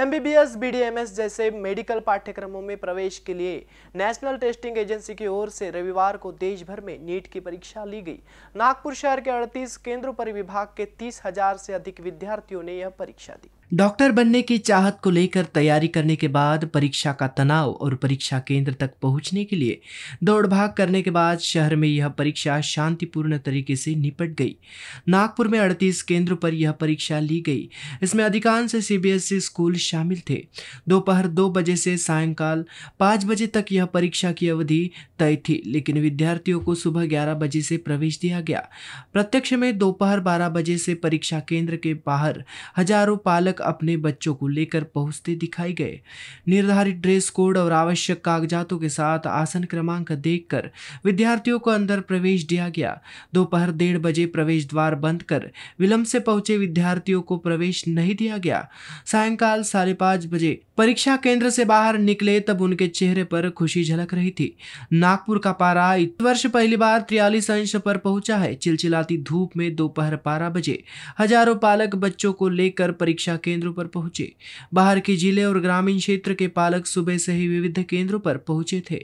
M B B S B D M S जैसे medical पाठ्यक्रमों में प्रवेश के लिए नेशनल टेस्टिंग एजेंसी की ओर से रविवार को देश भर में नीट की परीक्षा ली गई नागपुर शहर के 38 केंद्रों पर विभाग के तीस हजार से अधिक विद्यार्थियों ने यह परीक्षा दी डॉक्टर बनने की चाहत को लेकर तैयारी करने के बाद परीक्षा का तनाव और परीक्षा केंद्र तक पहुंचने के लिए दौड़ भाग करने के बाद शहर में यह परीक्षा शांतिपूर्ण तरीके से निपट गई नागपुर में 38 केंद्रों पर यह परीक्षा ली गई इसमें अधिकांश सीबीएसई e स्कूल शामिल थे दोपहर दो, दो बजे से सायंकाल पाँच बजे तक यह परीक्षा की अवधि तय थी लेकिन विद्यार्थियों को सुबह ग्यारह बजे से प्रवेश दिया गया प्रत्यक्ष में दोपहर बारह बजे से परीक्षा केंद्र के बाहर हजारों पालक अपने बच्चों को लेकर पहुंचते दिखाई गए निर्धारित ड्रेस कोड और आवश्यक कागजातों के साथ आसन क्रमांक देखकर विद्यार्थियों को अंदर प्रवेश दिया गया दोपहर डेढ़ बजे प्रवेश द्वार बंद कर विलंब से पहुंचे विद्यार्थियों को प्रवेश नहीं दिया गया सायंकाल साढ़े पांच बजे परीक्षा केंद्र से बाहर निकले तब उनके चेहरे पर खुशी झलक रही थी नागपुर का पारा इस वर्ष पहली बार त्रियालीस अंश पर पहुंचा है चिलचिलाती धूप में दोपहर बारह बजे हजारों पालक बच्चों को लेकर परीक्षा केंद्र केंद्रों पर पहुंचे बाहर के जिले और ग्रामीण क्षेत्र के पालक सुबह से ही विविध केंद्रों पर पहुंचे थे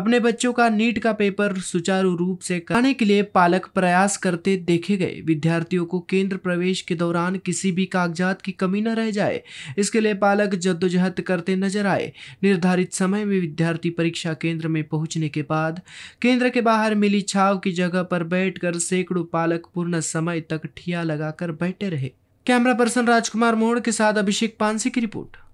अपने बच्चों का नीट का पेपर सुचारू रूप से कराने के लिए पालक प्रयास करते देखे गए विद्यार्थियों को केंद्र प्रवेश के दौरान किसी भी कागजात की कमी न रह जाए इसके लिए पालक जद्दोजहद करते नजर आए निर्धारित समय में विद्यार्थी परीक्षा केंद्र में पहुंचने के बाद केंद्र के बाहर मिली छाव की जगह पर बैठकर सैकड़ों पालक पूर्ण समय तक ठिया लगाकर बैठे रहे कैमरा पर्सन राजकुमार मोड़ के साथ अभिषेक पानसी की रिपोर्ट